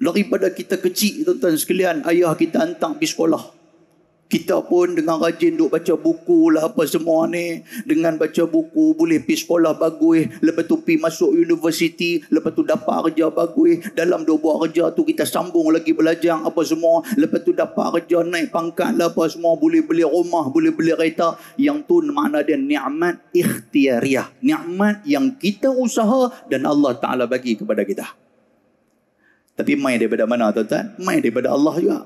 daripada kita kecil tuan-tuan sekalian ayah kita hantar pergi sekolah kita pun dengan rajin duk baca buku lah apa semua ni dengan baca buku boleh pergi sekolah bagus lepas tu pergi masuk universiti lepas tu dapat kerja bagus dalam dua buat kerja tu kita sambung lagi belajar apa semua lepas tu dapat kerja naik pangkat lah apa semua boleh beli rumah boleh beli kereta yang tu makna dia ni'mat ikhtiariah ni'mat yang kita usaha dan Allah Ta'ala bagi kepada kita tapi mai daripada mana tuan-tuan? Mai daripada Allah juga.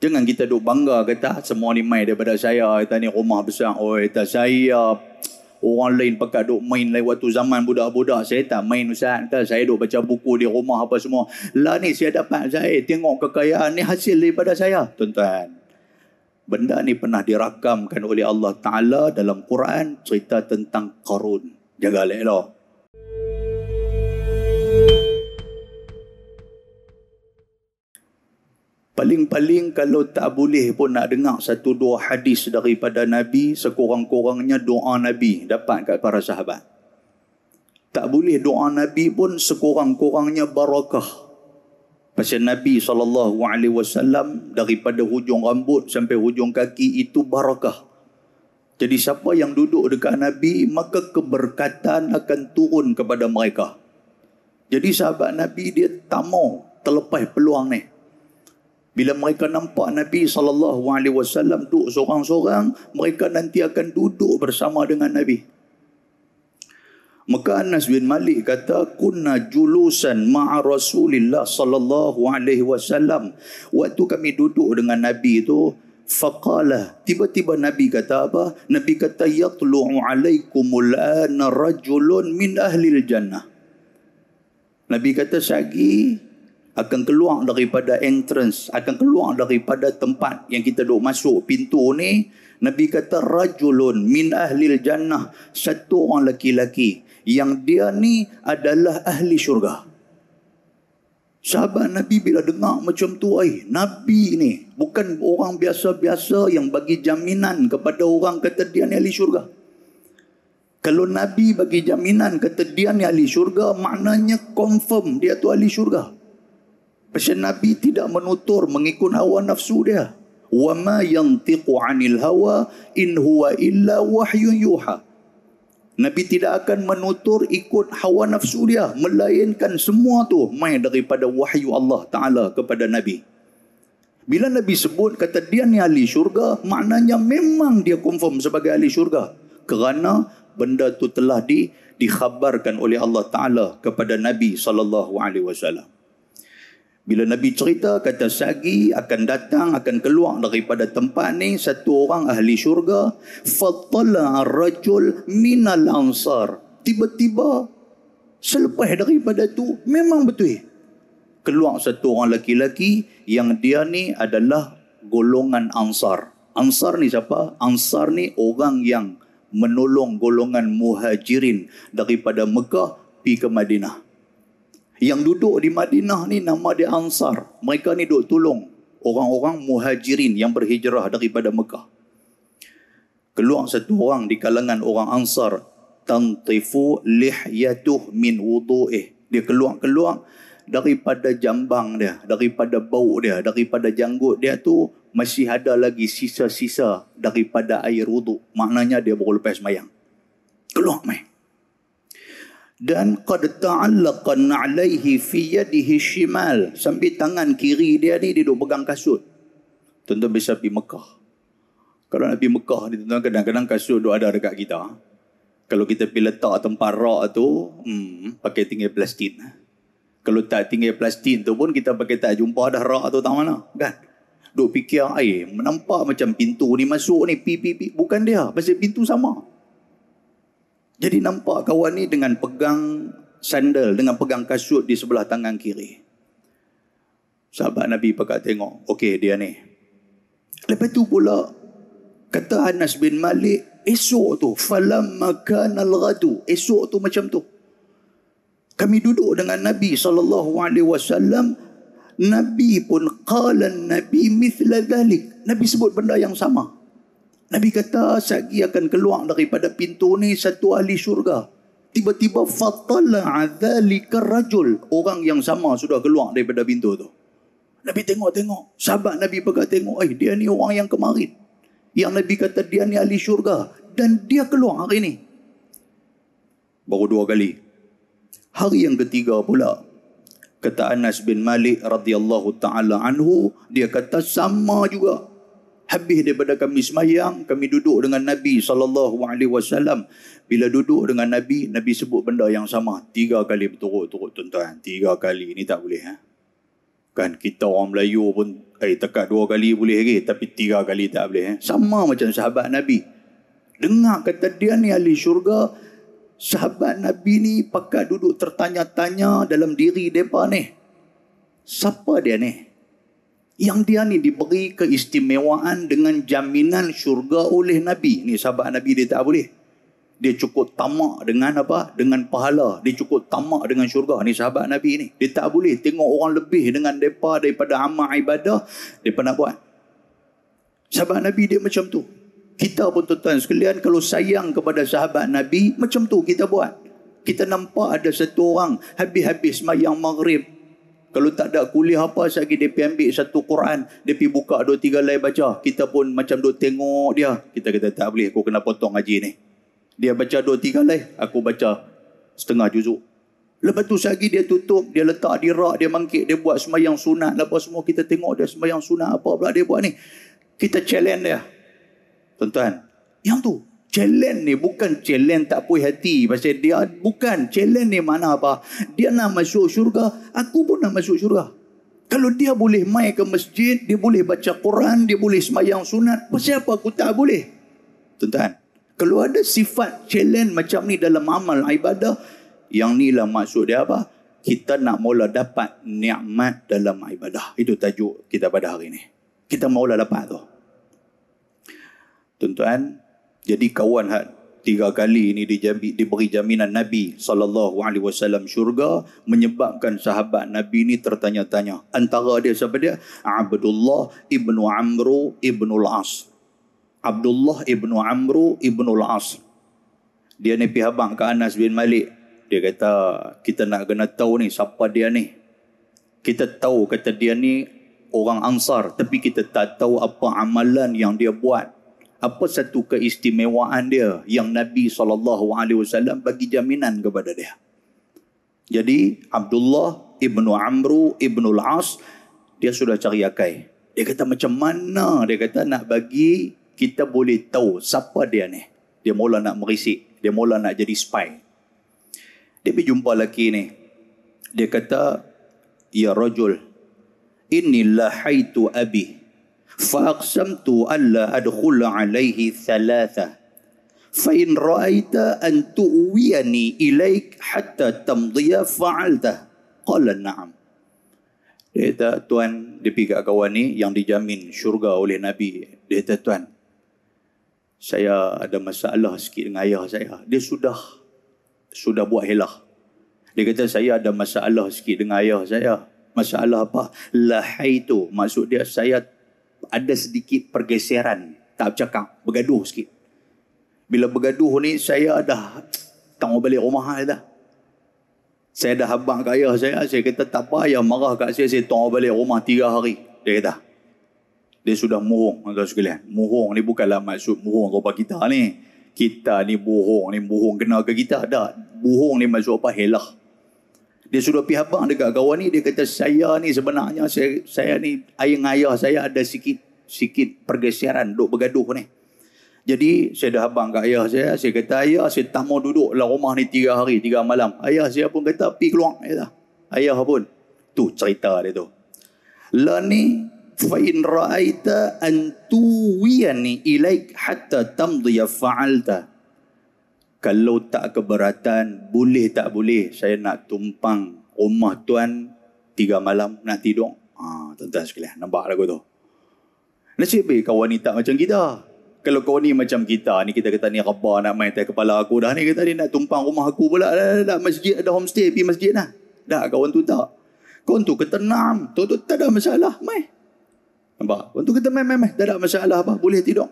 Jangan kita duk bangga kata semua ni main daripada saya. Kita ni rumah besar. Oh, kita saya orang lain pakat duk main lewat waktu zaman budak-budak. Saya tak main Ustaz. Kata saya duk baca buku di rumah apa semua. Lah ni saya dapat saya tengok kekayaan ni hasil daripada saya. Tuan-tuan. Benda ni pernah dirakamkan oleh Allah Ta'ala dalam Quran cerita tentang Qarun. Jaga lelah. Paling-paling kalau tak boleh pun nak dengar satu dua hadis daripada Nabi, sekurang-kurangnya doa Nabi dapat kat para sahabat. Tak boleh doa Nabi pun sekurang-kurangnya barakah. Pasal Nabi SAW daripada hujung rambut sampai hujung kaki itu barakah. Jadi siapa yang duduk dekat Nabi, maka keberkatan akan turun kepada mereka. Jadi sahabat Nabi dia tak mau terlepas peluang ni. Bila mereka nampak Nabi sallallahu alaihi wasallam duduk seorang-seorang, mereka nanti akan duduk bersama dengan Nabi. Maka Anas bin Malik kata kuna julusan ma'a Rasulillah sallallahu alaihi wasallam. Waktu kami duduk dengan Nabi itu, faqala tiba-tiba Nabi kata apa? Nabi kata yatlu'u alaikum al-an rajulun min ahli al-jannah. Nabi kata sagi akan keluar daripada entrance, akan keluar daripada tempat yang kita duk masuk pintu ni, Nabi kata rajulun min ahlil jannah, satu orang lelaki yang dia ni adalah ahli syurga. Sahabat Nabi bila dengar macam tu, ai, Nabi ni bukan orang biasa-biasa yang bagi jaminan kepada orang kata dia ni ahli syurga. Kalau Nabi bagi jaminan kata dia ni ahli syurga, maknanya confirm dia tu ahli syurga. Pasal Nabi tidak menutur mengikut hawa nafsu dia. Wa ma yantiqu 'anil hawa in huwa illa wahyu yuha. Nabi tidak akan menutur ikut hawa nafsu dia melainkan semua tu mai daripada wahyu Allah Taala kepada Nabi. Bila Nabi sebut kata dia ni ahli syurga, maknanya memang dia confirm sebagai ahli syurga kerana benda tu telah di dikhabarkan oleh Allah Taala kepada Nabi sallallahu alaihi wasallam. Bila Nabi cerita kata sagi akan datang akan keluar daripada tempat ni satu orang ahli syurga fatala rajul min ansar tiba-tiba selepas daripada tu memang betul keluar satu orang laki-laki yang dia ni adalah golongan ansar ansar ni siapa ansar ni orang yang menolong golongan muhajirin daripada Mekah pergi ke Madinah yang duduk di Madinah ni nama dia Ansar. Mereka ni duk tolong orang-orang muhajirin yang berhijrah daripada Mekah. Keluar satu orang di kalangan orang Ansar. Tantifu lihyatuh min wudu'ih. Dia keluar-keluar daripada jambang dia, daripada bau dia, daripada janggut dia tu masih ada lagi sisa-sisa daripada air wudu. Maknanya dia baru lepas mayang. Keluar mayang dan qad ta'allaqa alaihi fi yadihi shimal sampai tangan kiri dia ni dia duk pegang kasut Tentu tuan bisa pergi Mekah kalau nak pergi Mekah ni tuan kadang-kadang kasut duk ada dekat kita kalau kita pergi letak tempat rak tu hmm, pakai tinggal plastik kalau tak tinggal plastik tu pun kita pakai tak jumpa dah rak tu tak mana kan duk fikir ai nampak macam pintu ni masuk ni pi pi, pi. bukan dia pasal pintu sama jadi nampak kawan ni dengan pegang sandal, dengan pegang kasut di sebelah tangan kiri. Sahabat Nabi pakat tengok, okey dia ni. Lepas tu pula, kata Anas bin Malik, esok tu, falam makan al-radu, esok tu macam tu. Kami duduk dengan Nabi saw. Nabi pun qala Nabi mithla dhalik. Nabi sebut benda yang sama. Nabi kata Sagi akan keluar daripada pintu ni satu ahli syurga. Tiba-tiba fatala adzalika rajul. Orang yang sama sudah keluar daripada pintu tu. Nabi tengok-tengok. Sahabat Nabi pegang tengok. Eh dia ni orang yang kemarin. Yang Nabi kata dia ni ahli syurga. Dan dia keluar hari ni. Baru dua kali. Hari yang ketiga pula. Kata Anas bin Malik radhiyallahu ta'ala anhu. Dia kata sama juga habis daripada kami semayang, kami duduk dengan Nabi sallallahu alaihi wasallam. Bila duduk dengan Nabi, Nabi sebut benda yang sama tiga kali berturut-turut tuan-tuan. Tiga kali ini tak boleh eh? Kan kita orang Melayu pun eh tekat dua kali boleh lagi, tapi tiga kali tak boleh eh? Sama macam sahabat Nabi. Dengar kata dia ni ahli syurga, sahabat Nabi ni pakat duduk tertanya-tanya dalam diri depa ni. Siapa dia ni? Yang dia ni diberi keistimewaan dengan jaminan syurga oleh Nabi. Ni sahabat Nabi dia tak boleh. Dia cukup tamak dengan apa? Dengan pahala. Dia cukup tamak dengan syurga. Ni sahabat Nabi ni. Dia tak boleh tengok orang lebih dengan mereka daripada amal ibadah. Dia pernah buat. Sahabat Nabi dia macam tu. Kita pun tuan-tuan sekalian kalau sayang kepada sahabat Nabi. Macam tu kita buat. Kita nampak ada satu orang habis-habis mayang maghrib. Kalau tak ada kuliah apa lagi dia pergi ambil satu Quran, dia pergi buka dua tiga lain baca. Kita pun macam dua tengok dia. Kita kata tak boleh aku kena potong haji ni. Dia baca dua tiga lain, aku baca setengah juzuk. Lepas tu sehari dia tutup, dia letak di rak, dia mangkit, dia buat semayang sunat. Lepas semua kita tengok dia semayang sunat apa pula dia buat ni. Kita challenge dia. Tuan-tuan, yang tu challenge ni bukan challenge tak puas hati pasal dia bukan challenge ni mana apa dia nak masuk syurga aku pun nak masuk syurga kalau dia boleh mai ke masjid dia boleh baca Quran dia boleh semayang sunat pasal apa aku tak boleh tuan-tuan kalau ada sifat challenge macam ni dalam amal ibadah yang ni lah maksud dia apa kita nak mula dapat nikmat dalam ibadah itu tajuk kita pada hari ini kita mula dapat tu tuan-tuan jadi kawan had tiga kali ini dijambi, diberi jaminan Nabi sallallahu alaihi wasallam syurga menyebabkan sahabat Nabi ini tertanya-tanya. Antara dia siapa dia? Abdullah ibnu Amru ibnu Al-As. Abdullah ibnu Amru ibnu Al-As. Dia ni pihak abang ke Anas bin Malik. Dia kata, kita nak kena tahu ni siapa dia ni. Kita tahu kata dia ni orang ansar. Tapi kita tak tahu apa amalan yang dia buat apa satu keistimewaan dia yang Nabi SAW bagi jaminan kepada dia. Jadi Abdullah Ibnu Amru Ibnu Al-As dia sudah cari akai. Dia kata macam mana dia kata nak bagi kita boleh tahu siapa dia ni. Dia mula nak merisik. Dia mula nak jadi spy. Dia pergi jumpa lelaki ni. Dia kata, Ya Rajul, Inni lahaitu abih. فأقسمت ألا أدخل عليه ثلاثة فإن رأيت أن تؤويني إليك حتى تمضي فعلته قال نعم Dia kata, Tuan, dia pergi kat kawan ni yang dijamin syurga oleh Nabi. Dia kata, Tuan, saya ada masalah sikit dengan ayah saya. Dia sudah sudah buat helah. Dia kata, saya ada masalah sikit dengan ayah saya. Masalah apa? Lahaitu. Maksud dia, saya ada sedikit pergeseran. Tak cakap, bergaduh sikit. Bila bergaduh ni, saya dah tanggung balik rumah saya dah. Saya dah habang kat ayah saya, saya kata tak apa, ayah marah kat saya, saya tanggung balik rumah tiga hari. Dia kata, dia sudah mohong tuan sekalian. Mohong ni bukanlah maksud mohong kepada kita ni. Kita ni bohong ni, bohong kena ke kita? Tak. Bohong ni maksud apa? Helah. Dia sudah pihak bang dekat kawan ni, dia kata saya ni sebenarnya saya, saya ni ayah ayah saya ada sikit sikit pergeseran duk bergaduh ni. Jadi saya dah abang kat ayah saya, saya kata ayah saya tak mau duduk dalam rumah ni tiga hari, tiga malam. Ayah saya pun kata pergi keluar. Kata. Ayah pun. Tu cerita dia tu. Lani fa in ra'aita an tuwiyani ilaik hatta tamdiya fa'alta kalau tak keberatan, boleh tak boleh saya nak tumpang rumah tuan tiga malam nak tidur? Ha, tuan-tuan sekalian, nampak lagu tu. Nasib baik kawan ni macam kita. Kalau kau ni macam kita, ni kita kata ni reba nak main atas kepala aku dah ni, kata ni nak tumpang rumah aku pula, dah, dah, dah masjid, ada homestay, pergi masjid lah. Dah, kawan tu tak. Kawan tu kata, nam, tu tu tak ada masalah, mai. Nampak? Kawan tu kata, mai, mai, mai, tak ada masalah apa, boleh tidur.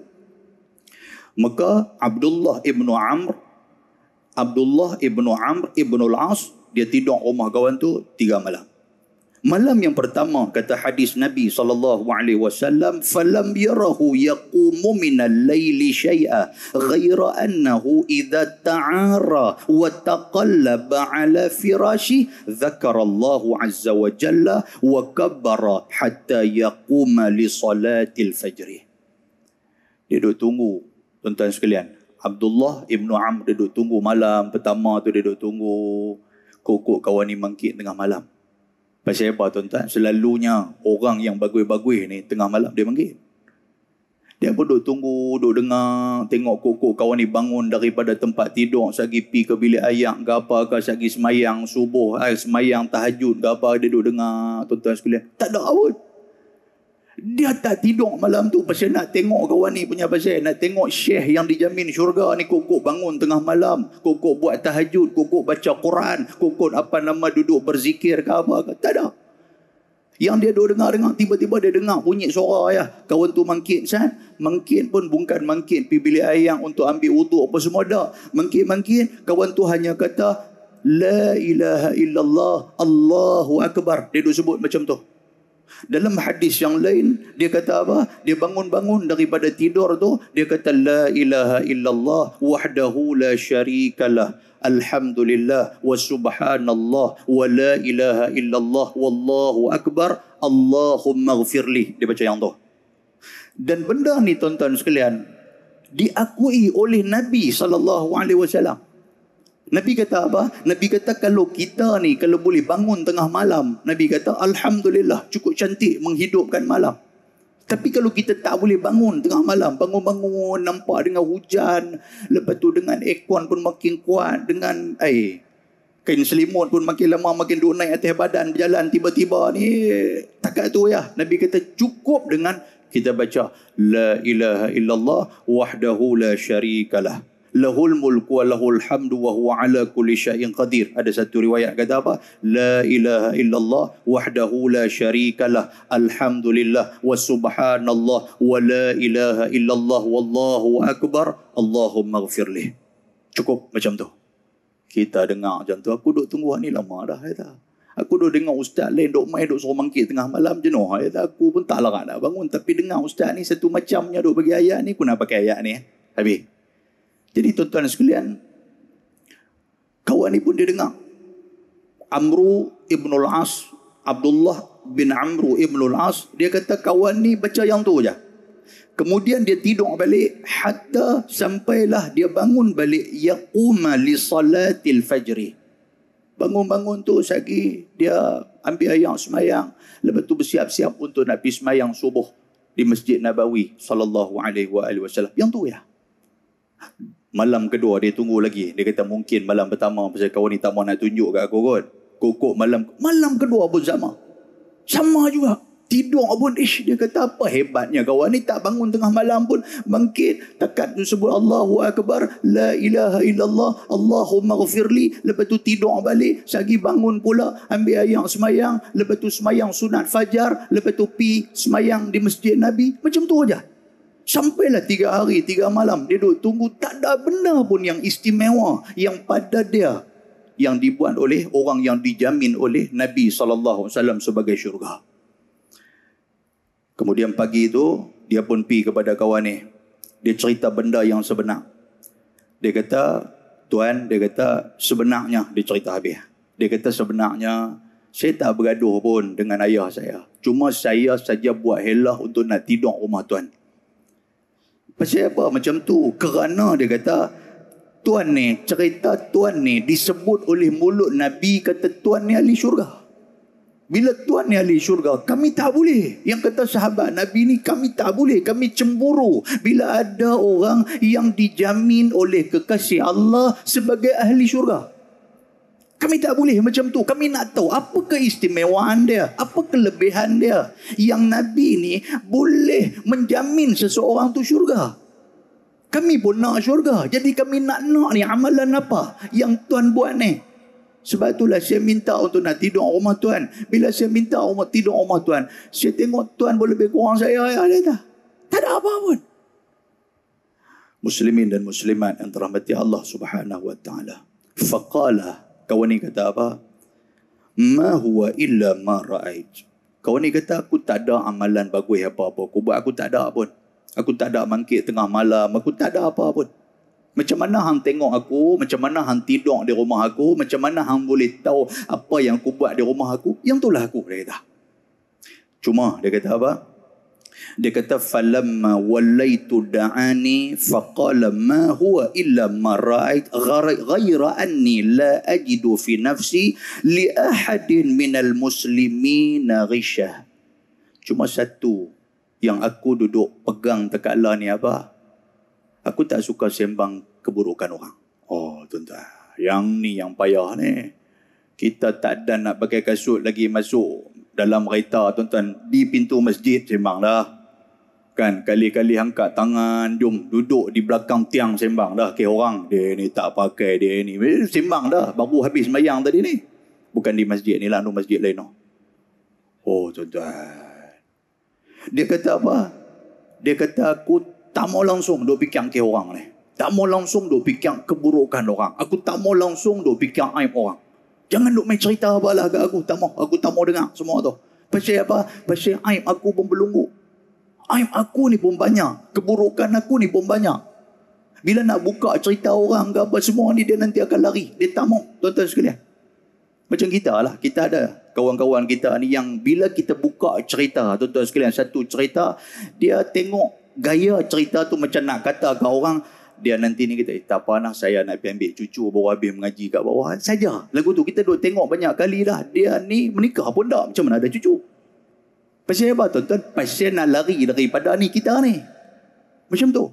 Maka Abdullah ibnu Amr Abdullah ibnu Amr ibnu Al-As dia tidur rumah kawan tu tiga malam. Malam yang pertama kata hadis Nabi sallallahu alaihi wasallam falam yarahu yaqumu min al-laili shay'a ghayra annahu idza ta'ara wa taqallaba ala firashi dhakara Allahu azza wa jalla wa kabbara hatta yaquma li salatil fajr. Dia duduk tunggu tuan-tuan sekalian. Abdullah ibnu Amr duduk tunggu malam pertama tu dia duduk tunggu kokok kawan ni mangkit tengah malam. Pasal apa tuan-tuan? Selalunya orang yang bagui-bagui ni tengah malam dia mangkit. Dia pun duduk tunggu, duduk dengar, tengok kokok kawan ni bangun daripada tempat tidur, sagi pi ke bilik ayak ke apa ke, sagi semayang subuh, eh, semayang tahajud ke apa, dia duduk dengar tuan-tuan sekalian. Tak ada apa dia tak tidur malam tu pasal nak tengok kawan ni punya pasal. Nak tengok syekh yang dijamin syurga ni kokok bangun tengah malam. Kokok buat tahajud. Kokok baca Quran. Kokok apa nama duduk berzikir ke apa. Ke. Tak ada. Yang dia dua dengar-dengar, tiba-tiba dia dengar bunyi suara ayah. Kawan tu mangkit, kan? Mangkit pun bukan mangkit. Pergi bilik yang untuk ambil utuh apa semua, dah. Mangkit-mangkit, kawan tu hanya kata, La ilaha illallah, Allahu Akbar. Dia duduk sebut macam tu. Dalam hadis yang lain, dia kata apa? Dia bangun-bangun daripada tidur tu, dia kata, La ilaha illallah wahdahu la syarikalah. Alhamdulillah wa subhanallah wa la ilaha illallah wallahu akbar Allahumma ghafirli. Dia baca yang tu. Dan benda ni tuan-tuan sekalian diakui oleh Nabi sallallahu alaihi wasallam. Nabi kata apa? Nabi kata kalau kita ni kalau boleh bangun tengah malam, Nabi kata alhamdulillah cukup cantik menghidupkan malam. Tapi kalau kita tak boleh bangun tengah malam, bangun-bangun nampak dengan hujan, lepas tu dengan aircon pun makin kuat dengan air. Kain selimut pun makin lama makin duk naik atas badan berjalan tiba-tiba ni takat tu ya. Nabi kata cukup dengan kita baca la ilaha illallah wahdahu la syarikalah lahul Mulk wa lahul hamdu wa huwa ala kulli syai'in qadir. Ada satu riwayat kata apa? La ilaha illallah wahdahu la syarika lah. Alhamdulillah wa subhanallah wa la ilaha illallah wallahu akbar. Allahumma gfirlih. Cukup macam tu. Kita dengar macam tu. Aku duduk tunggu ni lama dah. Ya Aku duduk dengar ustaz lain duduk main duduk suruh mangkit tengah malam jenuh. Ya tak? Aku pun tak larat nak bangun. Tapi dengar ustaz ni satu macamnya duduk bagi ayat ni. Aku nak pakai ayat ni. Ya. Habis. Jadi tuan-tuan sekalian, kawan ini pun didengar. Amru Ibn Al-As, Abdullah bin Amru Ibn Al-As, dia kata kawan ini baca yang tu je. Kemudian dia tidur balik hatta sampailah dia bangun balik yaquma li salatil fajri. Bangun-bangun tu sagi dia ambil ayam semayang. Lepas tu bersiap-siap untuk nak pergi semayang subuh di Masjid Nabawi sallallahu alaihi wa alihi wasallam. Yang tu ya malam kedua dia tunggu lagi. Dia kata mungkin malam pertama pasal kawan ni tak mahu nak tunjuk kat aku kot. Kokok malam malam kedua pun sama. Sama juga. Tidur pun ish dia kata apa hebatnya kawan ni tak bangun tengah malam pun mungkin tekad tu sebut Allahu akbar la ilaha illallah Allahumma ghafirli lepas tu tidur balik sagi bangun pula ambil ayam semayang lepas tu semayang sunat fajar lepas tu pi semayang di masjid Nabi macam tu aja Sampailah tiga hari, tiga malam. Dia duduk tunggu. Tak ada benda pun yang istimewa. Yang pada dia. Yang dibuat oleh orang yang dijamin oleh Nabi SAW sebagai syurga. Kemudian pagi itu, dia pun pergi kepada kawan ni. Dia cerita benda yang sebenar. Dia kata, Tuan, dia kata, sebenarnya, dia cerita habis. Dia kata, sebenarnya, saya tak bergaduh pun dengan ayah saya. Cuma saya saja buat helah untuk nak tidur rumah Tuan. Pasal apa macam tu? Kerana dia kata Tuhan ni, cerita Tuhan ni disebut oleh mulut Nabi kata Tuhan ni ahli syurga. Bila Tuhan ni ahli syurga, kami tak boleh. Yang kata sahabat Nabi ni, kami tak boleh. Kami cemburu bila ada orang yang dijamin oleh kekasih Allah sebagai ahli syurga. Kami tak boleh macam tu. Kami nak tahu apa keistimewaan dia. Apa kelebihan dia. Yang Nabi ni boleh menjamin seseorang tu syurga. Kami pun nak syurga. Jadi kami nak nak ni amalan apa yang Tuhan buat ni. Sebab itulah saya minta untuk nak tidur rumah Tuhan. Bila saya minta rumah tidur rumah Tuhan, saya tengok Tuhan boleh lebih kurang saya. Ya, dia tak. tak ada apa pun. Muslimin dan muslimat yang terahmati Allah subhanahu wa ta'ala. Faqalah kau ni kata apa? Ma huwa illa ma ra'ait. Kawan ni kata aku tak ada amalan bagus apa-apa. Aku buat aku tak ada pun. Aku tak ada mangkit tengah malam. Aku tak ada apa pun. Macam mana hang tengok aku? Macam mana hang tidur di rumah aku? Macam mana hang boleh tahu apa yang aku buat di rumah aku? Yang itulah aku, dia kata. Cuma, dia kata apa? Dia kata falamma wallaitu da'ani faqala ma huwa illa ma ra'ait ghayra anni la ajidu fi nafsi li ahadin min al muslimin ghishah. Cuma satu yang aku duduk pegang dekat la ni apa? Aku tak suka sembang keburukan orang. Oh, tuan-tuan. Yang ni yang payah ni. Kita tak ada nak pakai kasut lagi masuk dalam kereta tuan-tuan di pintu masjid sembanglah kan kali-kali angkat tangan jom duduk di belakang tiang sembang dah ke orang dia ni tak pakai dia ni eh, sembang dah baru habis sembahyang tadi ni bukan di masjid ni lah no masjid lain oh tuan-tuan dia kata apa dia kata aku tak mau langsung duk pikir ke orang ni tak mau langsung duk pikir keburukan orang aku tak mau langsung duk pikir aib orang Jangan duk main cerita apalah kat aku. Tak mau. Aku tak mau dengar semua tu. Pasal apa? Pasal aib aku pun belunggu. Aib aku ni pun banyak. Keburukan aku ni pun banyak. Bila nak buka cerita orang ke apa semua ni, dia nanti akan lari. Dia tak mau. Tuan-tuan sekalian. Macam kita lah. Kita ada kawan-kawan kita ni yang bila kita buka cerita, tuan-tuan sekalian, satu cerita, dia tengok gaya cerita tu macam nak kata ke orang, dia nanti ni kita, eh, tak apa lah saya nak pergi ambil cucu bawa habis mengaji kat bawah. Saja lagu tu. Kita duk tengok banyak kali dah. Dia ni menikah pun tak. Macam mana ada cucu? Pasien apa tuan-tuan? Pasien nak lari daripada ni kita ni. Macam tu.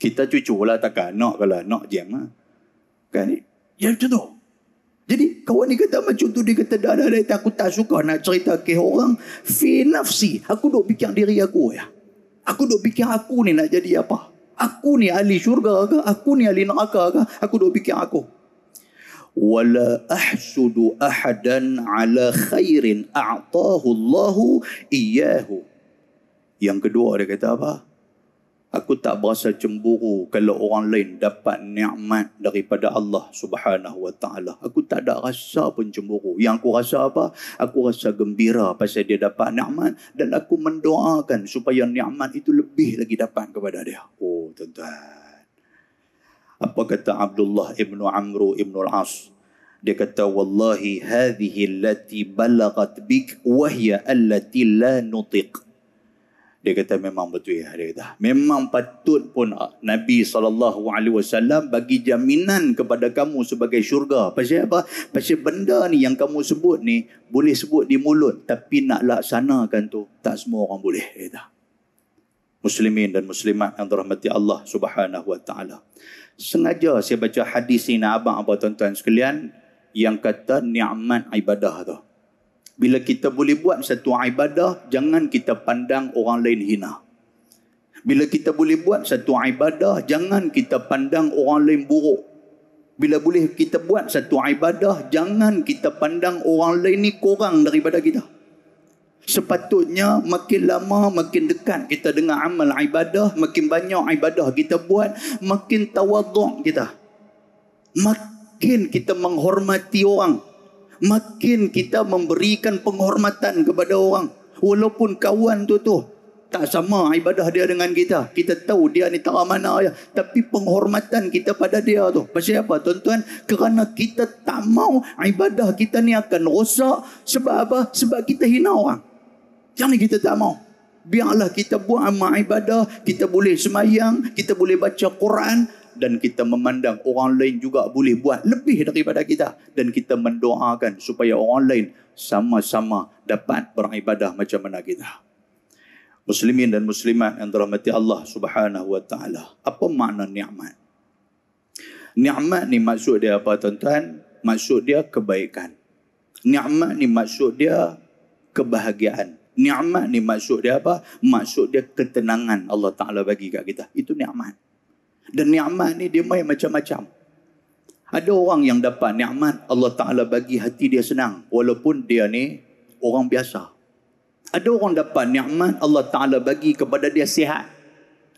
Kita cucu lah takkan anak kalau anak jam lah. Kan? Ya macam tu. Jadi kawan ni kata macam tu dia kata dah dah dah aku tak suka nak cerita ke orang fi nafsi aku duk fikir diri aku ya. Aku duk fikir aku ni nak jadi apa? Aku ni ahli syurga ke? Aku ni ahli neraka ke? Aku duk fikir aku. Wala ahsudu ahadan ala khairin a'tahu Allahu iyyahu. Yang kedua dia kata apa? Aku tak berasa cemburu kalau orang lain dapat nikmat daripada Allah Subhanahu Wa Taala. Aku tak ada rasa pun cemburu. Yang aku rasa apa? Aku rasa gembira pasal dia dapat nikmat dan aku mendoakan supaya nikmat itu lebih lagi dapat kepada dia. Oh, tuan-tuan. Apa kata Abdullah Ibnu Amru Ibnu Al-As? Dia kata, Wallahi, hadihi allati balagat bik, wahya allati la nutiq dia kata memang betul ya dia kata memang patut pun ah, Nabi sallallahu alaihi wasallam bagi jaminan kepada kamu sebagai syurga pasal apa pasal benda ni yang kamu sebut ni boleh sebut di mulut tapi nak laksanakan tu tak semua orang boleh dia kata muslimin dan muslimat yang dirahmati Allah Subhanahu wa taala sengaja saya baca hadis ni nak abang apa tuan-tuan sekalian yang kata nikmat ibadah tu bila kita boleh buat satu ibadah, jangan kita pandang orang lain hina. Bila kita boleh buat satu ibadah, jangan kita pandang orang lain buruk. Bila boleh kita buat satu ibadah, jangan kita pandang orang lain ni kurang daripada kita. Sepatutnya makin lama makin dekat kita dengan amal ibadah, makin banyak ibadah kita buat, makin tawaduk kita. Makin kita menghormati orang, makin kita memberikan penghormatan kepada orang walaupun kawan tu tu tak sama ibadah dia dengan kita kita tahu dia ni tak mana ya tapi penghormatan kita pada dia tu pasal apa tuan-tuan kerana kita tak mau ibadah kita ni akan rosak sebab apa sebab kita hina orang yang ni kita tak mau biarlah kita buat amal ibadah kita boleh semayang kita boleh baca Quran dan kita memandang orang lain juga boleh buat lebih daripada kita dan kita mendoakan supaya orang lain sama-sama dapat beribadah macam mana kita. Muslimin dan muslimat yang dirahmati Allah Subhanahu wa taala. Apa makna nikmat? Nikmat ni maksud dia apa tuan-tuan? Maksud dia kebaikan. Nikmat ni maksud dia kebahagiaan. Ni'mat ni maksud dia apa? Maksud dia ketenangan Allah Ta'ala bagi kat kita. Itu ni'mat. Dan ni'mat ni dia main macam-macam. Ada orang yang dapat ni'mat, Allah Ta'ala bagi hati dia senang. Walaupun dia ni orang biasa. Ada orang dapat ni'mat, Allah Ta'ala bagi kepada dia sihat.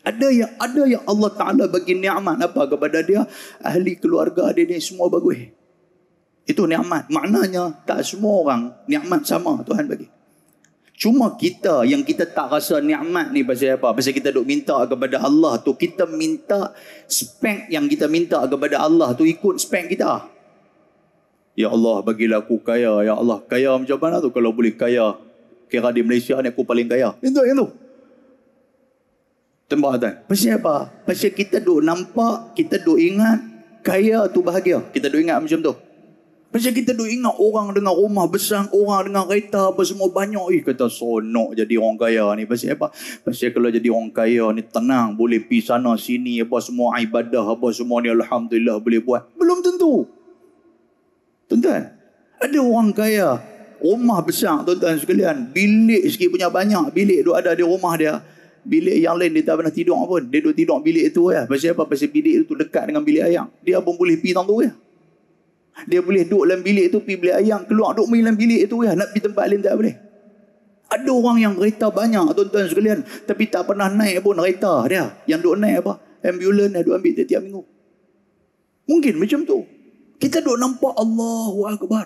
Ada yang ada yang Allah Ta'ala bagi ni'mat apa kepada dia? Ahli keluarga dia ni semua bagus. Itu ni'mat. Maknanya tak semua orang ni'mat sama Tuhan bagi. Cuma kita yang kita tak rasa nikmat ni pasal apa? Pasal kita duk minta kepada Allah tu. Kita minta spek yang kita minta kepada Allah tu ikut spek kita. Ya Allah bagilah aku kaya. Ya Allah kaya macam mana tu? Kalau boleh kaya. Kira di Malaysia ni aku paling kaya. Itu yang tu. Tempat tuan. Pasal apa? Pasal kita duk nampak, kita duk ingat kaya tu bahagia. Kita duk ingat macam tu. Macam kita duk ingat orang dengan rumah besar, orang dengan kereta apa semua banyak. Eh kata seronok jadi orang kaya ni. Pasal apa? Pasal kalau jadi orang kaya ni tenang. Boleh pi sana sini apa semua ibadah apa semua ni Alhamdulillah boleh buat. Belum tentu. Tuan-tuan. Ada orang kaya. Rumah besar tuan-tuan sekalian. Bilik sikit punya banyak. Bilik duk ada di rumah dia. Bilik yang lain dia tak pernah tidur pun. Dia duk tidur bilik itu ya. Pasal apa? Pasal bilik itu dekat dengan bilik ayam. Dia pun boleh pi tanggung ya. Dia boleh duduk dalam bilik tu pergi beli ayam. Keluar duduk main dalam bilik tu. Ya, nak pergi tempat lain tak boleh. Ada orang yang kereta banyak tuan-tuan sekalian. Tapi tak pernah naik pun kereta dia. Yang duduk naik apa? Ambulans dia duduk ambil setiap minggu. Mungkin macam tu. Kita duduk nampak Allahu Akbar.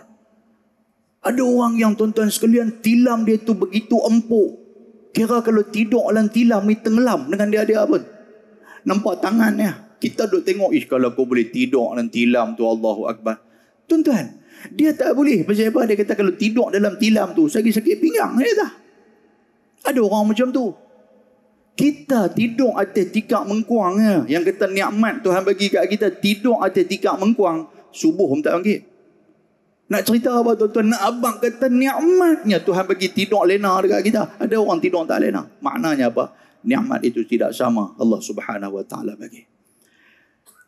Ada orang yang tuan-tuan sekalian tilam dia tu begitu empuk. Kira kalau tidur dalam tilam ni tenggelam dengan dia dia pun. Nampak tangannya. Kita duduk tengok, ish kalau aku boleh tidur dalam tilam tu Allahu Akbar. Tuan-tuan, dia tak boleh. Pasal apa? Dia kata kalau tidur dalam tilam tu, sakit-sakit pinggang. Dia ya kata. Ada orang macam tu. Kita tidur atas tikak mengkuang. Ya. Yang kata nikmat Tuhan bagi kat kita, tidur atas tikak mengkuang, subuh pun tak bangkit. Nak cerita apa tuan-tuan? Nak abang kata nikmatnya Tuhan bagi tidur lena dekat kita. Ada orang tidur tak lena. Maknanya apa? Nikmat itu tidak sama Allah subhanahu wa ta'ala bagi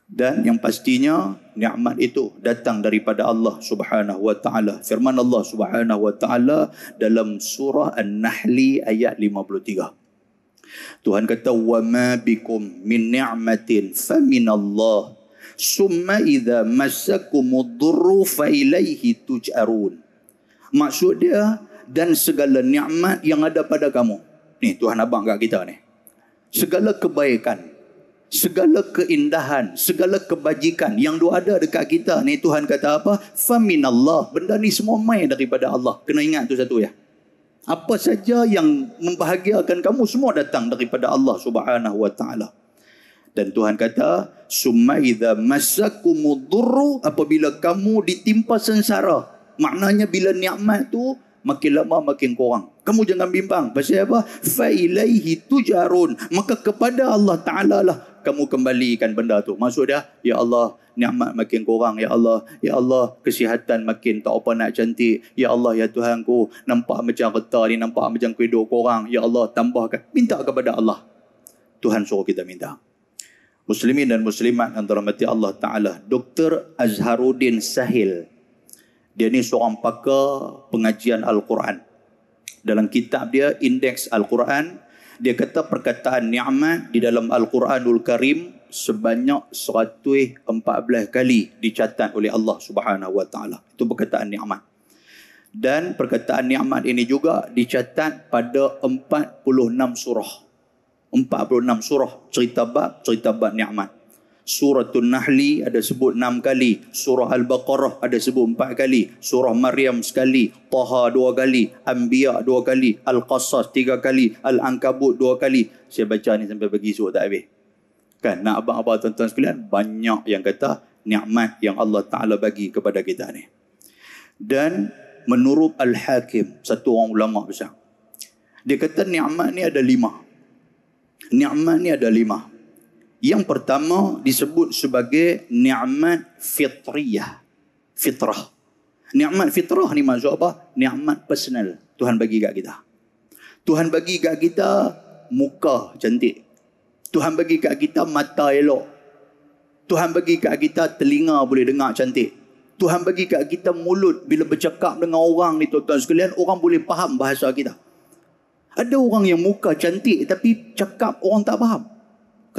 dan yang pastinya nikmat itu datang daripada Allah Subhanahu wa taala. Firman Allah Subhanahu wa taala dalam surah An-Nahl ayat 53. Tuhan kata wa ma bikum min ni'matin fa min Allah. Summa idza massakum ad-durru fa ilayhi tuj'arun. Maksud dia dan segala nikmat yang ada pada kamu. Ni Tuhan abang kat kita ni. Segala kebaikan, segala keindahan, segala kebajikan yang dua ada dekat kita ni Tuhan kata apa? Famin Allah. Benda ni semua mai daripada Allah. Kena ingat tu satu ya. Apa saja yang membahagiakan kamu semua datang daripada Allah Subhanahu wa taala. Dan Tuhan kata, "Summa idza massakumudzurru" apabila kamu ditimpa sengsara, maknanya bila nikmat tu makin lama makin kurang. Kamu jangan bimbang. Pasal apa? Fa'ilaihi tujarun. Maka kepada Allah Ta'ala lah kamu kembalikan benda tu. Maksud dia, Ya Allah, nikmat makin kurang. Ya Allah, Ya Allah, kesihatan makin tak apa nak cantik. Ya Allah, Ya Tuhan ku, nampak macam reta ni, nampak macam kuidur kurang. Ya Allah, tambahkan. Minta kepada Allah. Tuhan suruh kita minta. Muslimin dan muslimat yang dirahmati Allah Ta'ala. Dr. Azharuddin Sahil. Dia ni seorang pakar pengajian Al-Quran dalam kitab dia indeks al-Quran dia kata perkataan nikmat di dalam al-Quranul Karim sebanyak 114 kali dicatat oleh Allah Subhanahu wa taala itu perkataan nikmat dan perkataan nikmat ini juga dicatat pada 46 surah 46 surah cerita bab cerita bab nikmat Surah Nahli ada sebut enam kali. Surah Al-Baqarah ada sebut empat kali. Surah Maryam sekali. Taha dua kali. Ambiya dua kali. Al-Qasas tiga kali. Al-Ankabut dua kali. Saya baca ni sampai pergi suruh tak habis. Kan? Nak abang-abang tuan-tuan sekalian? Banyak yang kata nikmat yang Allah Ta'ala bagi kepada kita ni. Dan menurut Al-Hakim, satu orang ulama besar. Dia kata nikmat ni ada lima. Nikmat ni ada lima. Yang pertama disebut sebagai nikmat fitriyah. Fitrah. Nikmat fitrah ni maksud apa? Nikmat personal. Tuhan bagi kat kita. Tuhan bagi kat kita muka cantik. Tuhan bagi kat kita mata elok. Tuhan bagi kat kita telinga boleh dengar cantik. Tuhan bagi kat kita mulut bila bercakap dengan orang ni tuan-tuan sekalian, orang boleh faham bahasa kita. Ada orang yang muka cantik tapi cakap orang tak faham.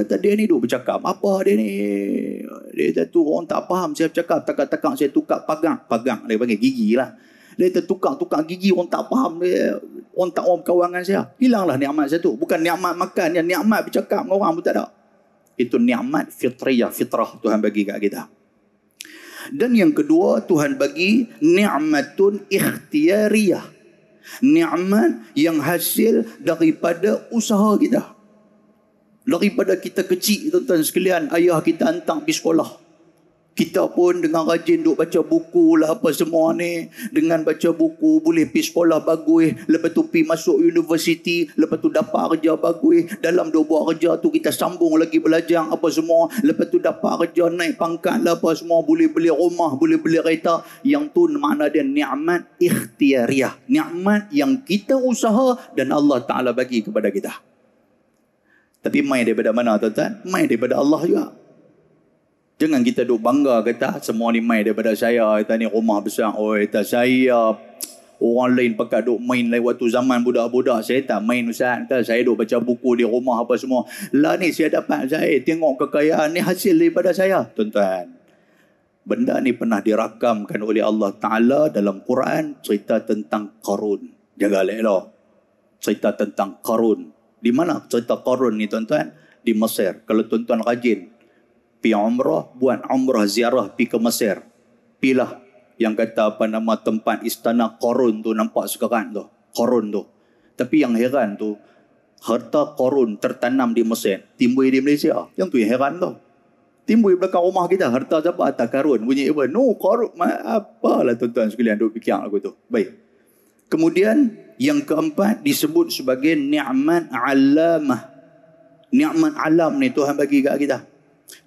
Kata dia ni duk bercakap. Apa dia ni? Dia kata tu orang tak faham. Saya bercakap. Takak-takak saya tukar pagang. Pagang. Dia panggil gigi lah. Dia kata tukar-tukar gigi. Orang tak faham. Dia, orang tak orang kawangan saya. Hilanglah ni'mat saya tu. Bukan ni'mat makan. Yang ni'mat bercakap dengan orang pun tak ada. Itu ni'mat fitriah. Fitrah Tuhan bagi kat kita. Dan yang kedua Tuhan bagi ni'matun ikhtiariah Ni'mat yang hasil daripada usaha Kita pada kita kecil tuan-tuan sekalian ayah kita hantar pergi sekolah kita pun dengan rajin duk baca buku lah apa semua ni dengan baca buku boleh pergi sekolah bagus lepas tu pergi masuk universiti lepas tu dapat kerja bagus dalam dua buah kerja tu kita sambung lagi belajar apa semua lepas tu dapat kerja naik pangkat lah apa semua boleh beli rumah boleh beli kereta yang tu makna dia ni'mat ikhtiariah ni'mat yang kita usaha dan Allah Ta'ala bagi kepada kita tapi main daripada mana tuan-tuan? Mai daripada Allah juga. Jangan kita duk bangga kata semua ni main daripada saya. Kita ni rumah besar. Oh, kita saya orang lain pakat duk main lewat tu zaman budak-budak. Saya tak main Ustaz. Kata saya duk baca buku di rumah apa semua. Lah ni saya dapat saya tengok kekayaan ni hasil daripada saya. Tuan-tuan. Benda ni pernah dirakamkan oleh Allah Ta'ala dalam Quran. Cerita tentang karun. Jaga lelah. Cerita tentang karun. Di mana cerita Korun ni tuan-tuan? Di Mesir. Kalau tuan-tuan rajin. Pi umrah, buat umrah ziarah pi ke Mesir. Pilah yang kata apa nama tempat istana Korun tu nampak sekarang tu. Korun tu. Tapi yang heran tu, harta Korun tertanam di Mesir. timbui di Malaysia. Yang tu yang heran tu. timbui belakang rumah kita. Harta siapa? Harta Korun. Bunyi apa? No, Korun. Apalah tuan-tuan sekalian duk fikir aku tu. Baik. Kemudian, yang keempat disebut sebagai ni'mat alamah. Ni'mat alam ni Tuhan bagi kat kita.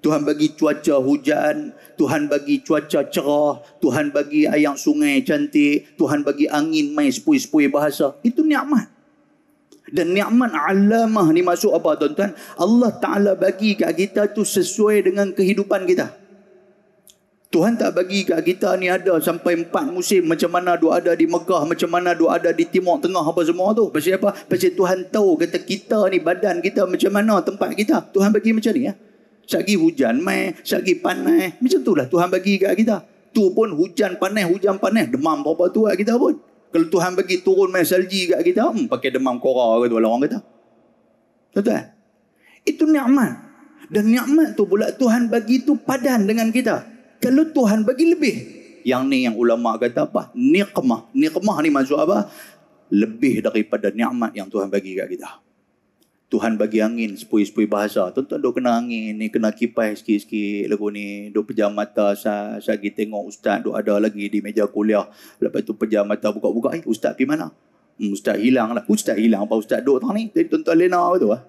Tuhan bagi cuaca hujan, Tuhan bagi cuaca cerah, Tuhan bagi ayam sungai cantik, Tuhan bagi angin main sepui-sepui bahasa. Itu ni'mat. Dan ni'mat alamah ni masuk apa tuan-tuan? Allah Ta'ala bagi kat kita tu sesuai dengan kehidupan kita. Kita. Tuhan tak bagi kat kita ni ada sampai empat musim macam mana dia ada di Mekah, macam mana dia ada di Timur Tengah apa semua tu. Pasal apa? Pasal Tuhan tahu kata kita ni badan kita macam mana tempat kita. Tuhan bagi macam ni ya. Sagi hujan mai, sagi panas. Macam itulah Tuhan bagi kat kita. Tu pun hujan panas, hujan panas. Demam apa-apa tu kat kita pun. Kalau Tuhan bagi turun main salji kat kita, hmm, pakai demam korak ke tu orang kata. Tuan-tuan, itu ni'mat. Dan ni'mat tu pula Tuhan bagi tu padan dengan kita. Kalau Tuhan bagi lebih. Yang ni yang ulama kata apa? Nikmah. Nikmah ni maksud apa? Lebih daripada nikmat yang Tuhan bagi kat kita. Tuhan bagi angin sepui-sepui bahasa. Tuan-tuan duk kena angin ni, kena kipas sikit-sikit. Lagu ni, duk pejam mata, saya pergi tengok ustaz duk ada lagi di meja kuliah. Lepas tu pejam mata buka-buka, eh ustaz pergi mana? Hmm, ustaz hilang lah. Ustaz hilang apa ustaz duk tak ni? Tuan-tuan lena apa tu lah?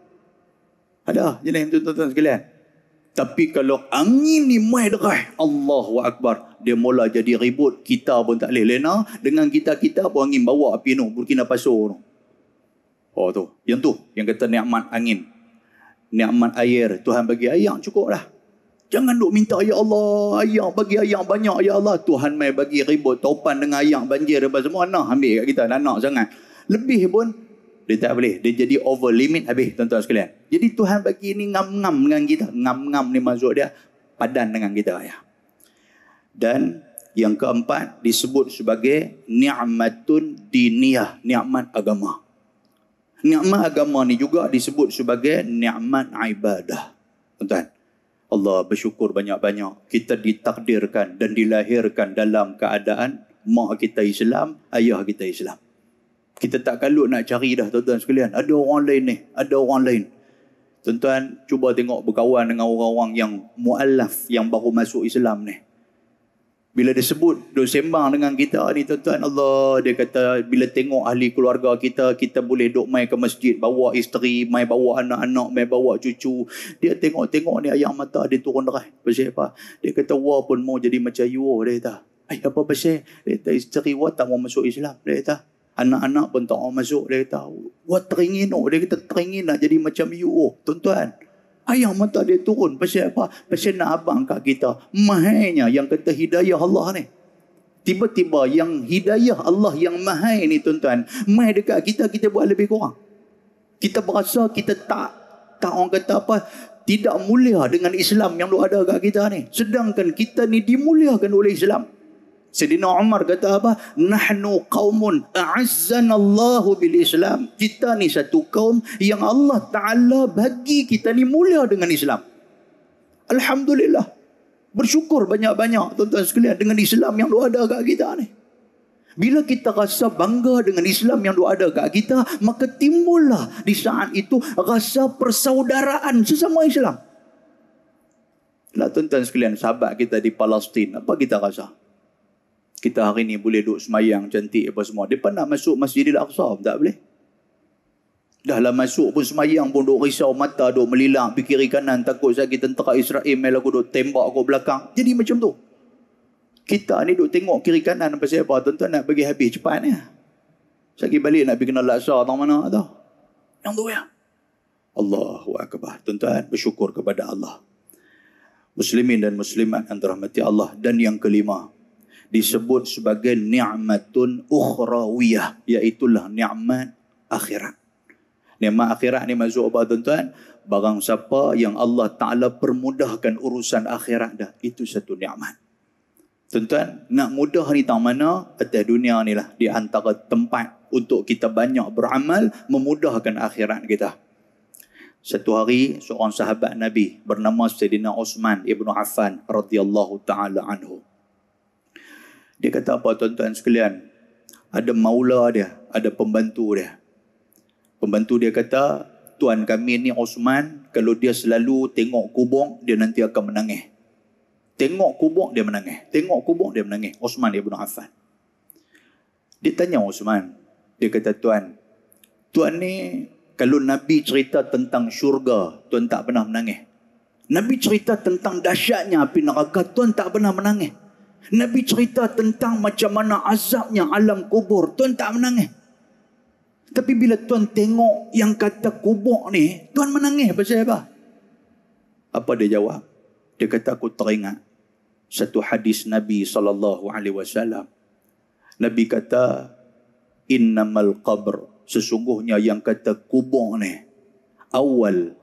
Ada jenis tuan-tuan sekalian. Tapi kalau angin ni mai derah, Allahu Akbar. Dia mula jadi ribut, kita pun tak boleh lena. Dengan kita-kita pun angin bawa api ni, Burkina Faso tu. Oh tu, yang tu, yang kata ni'mat angin. Ni'mat air, Tuhan bagi air, cukup lah. Jangan duk minta, Ya Allah, air bagi air banyak, Ya Allah. Tuhan mai bagi ribut, topan dengan air, banjir, apa semua. Nah, ambil kat kita, nak nak sangat. Lebih pun, dia tak boleh. Dia jadi over limit habis tuan-tuan sekalian. Jadi Tuhan bagi ni ngam-ngam dengan kita. Ngam-ngam ni maksud dia padan dengan kita ya. Dan yang keempat disebut sebagai ni'matun diniyah. Ni'mat agama. Ni'mat agama ni juga disebut sebagai ni'mat ibadah. Tuan-tuan. Allah bersyukur banyak-banyak. Kita ditakdirkan dan dilahirkan dalam keadaan mak kita Islam, ayah kita Islam kita tak kalut nak cari dah tuan-tuan sekalian. Ada orang lain ni. Ada orang lain. Tuan-tuan cuba tengok berkawan dengan orang-orang yang muallaf, yang baru masuk Islam ni. Bila dia sebut, dia sembang dengan kita ni tuan-tuan Allah. Dia kata bila tengok ahli keluarga kita, kita boleh duduk mai ke masjid. Bawa isteri, mai bawa anak-anak, mai bawa cucu. Dia tengok-tengok ni ayam mata dia turun derai. Pasal apa? Dia kata, wah pun mau jadi macam you. Dia kata, Ay, apa pasal? Dia kata, isteri wah tak mau masuk Islam. Dia kata, Anak-anak pun tak mau masuk. Dia kata, gua teringin oh. Dia kata, teringin nak jadi macam you oh. Tuan-tuan, ayah mata dia turun. Pasal apa? Pasal nak abang kat kita. Mahainya yang kata hidayah Allah ni. Tiba-tiba yang hidayah Allah yang mahai ini, tuan-tuan. Mahai dekat kita, kita buat lebih kurang. Kita berasa kita tak, tak orang kata apa, tidak mulia dengan Islam yang ada kat kita ni. Sedangkan kita ni dimuliakan oleh Islam. Sayyidina Umar kata apa? Nahnu qaumun a'azzanallahu bil Islam. Kita ni satu kaum yang Allah Taala bagi kita ni mulia dengan Islam. Alhamdulillah. Bersyukur banyak-banyak tuan-tuan sekalian dengan Islam yang ada kat kita ni. Bila kita rasa bangga dengan Islam yang ada kat kita, maka timbullah di saat itu rasa persaudaraan sesama Islam. Lah tuan-tuan sekalian, sahabat kita di Palestin, apa kita rasa? kita hari ni boleh duduk semayang cantik apa semua. Mereka nak masuk Masjidil Aqsa pun tak boleh. Dah lah masuk pun semayang pun duduk risau mata, duduk melilang, fikir kanan, takut sakit tentera Israel, mel aku duduk tembak aku belakang. Jadi macam tu. Kita ni duduk tengok kiri kanan pasal apa, tuan-tuan nak bagi habis cepat ni. Sakit balik nak pergi kenal laksa atau mana tu. Yang tu ya. Allahu Akbar. Tuan-tuan bersyukur kepada Allah. Muslimin dan muslimat yang terahmati Allah. Dan yang kelima, disebut sebagai ni'matun ukhrawiyah iaitu lah ni'mat akhirat. Ni'mat akhirat ni maksud apa tuan-tuan? Barang siapa yang Allah Ta'ala permudahkan urusan akhirat dah. Itu satu ni'mat. Tuan-tuan, nak mudah ni tak mana? Atas dunia ni lah. Di antara tempat untuk kita banyak beramal, memudahkan akhirat kita. Satu hari, seorang sahabat Nabi bernama Sayyidina Osman Ibn Affan radhiyallahu ta'ala anhu. Dia kata apa tuan-tuan sekalian? Ada maula dia, ada pembantu dia. Pembantu dia kata, Tuan kami ni Osman, kalau dia selalu tengok kubur, dia nanti akan menangis. Tengok kubur, dia menangis. Tengok kubur, dia menangis. Osman dia Ibn Affan. Dia tanya Osman, dia kata, Tuan, Tuan ni kalau Nabi cerita tentang syurga, Tuan tak pernah menangis. Nabi cerita tentang dahsyatnya api neraka, Tuan tak pernah menangis. Nabi cerita tentang macam mana azabnya alam kubur. Tuan tak menangis. Tapi bila tuan tengok yang kata kubur ni, tuan menangis pasal apa? Apa dia jawab? Dia kata aku teringat satu hadis Nabi sallallahu alaihi wasallam. Nabi kata innamal qabr sesungguhnya yang kata kubur ni awal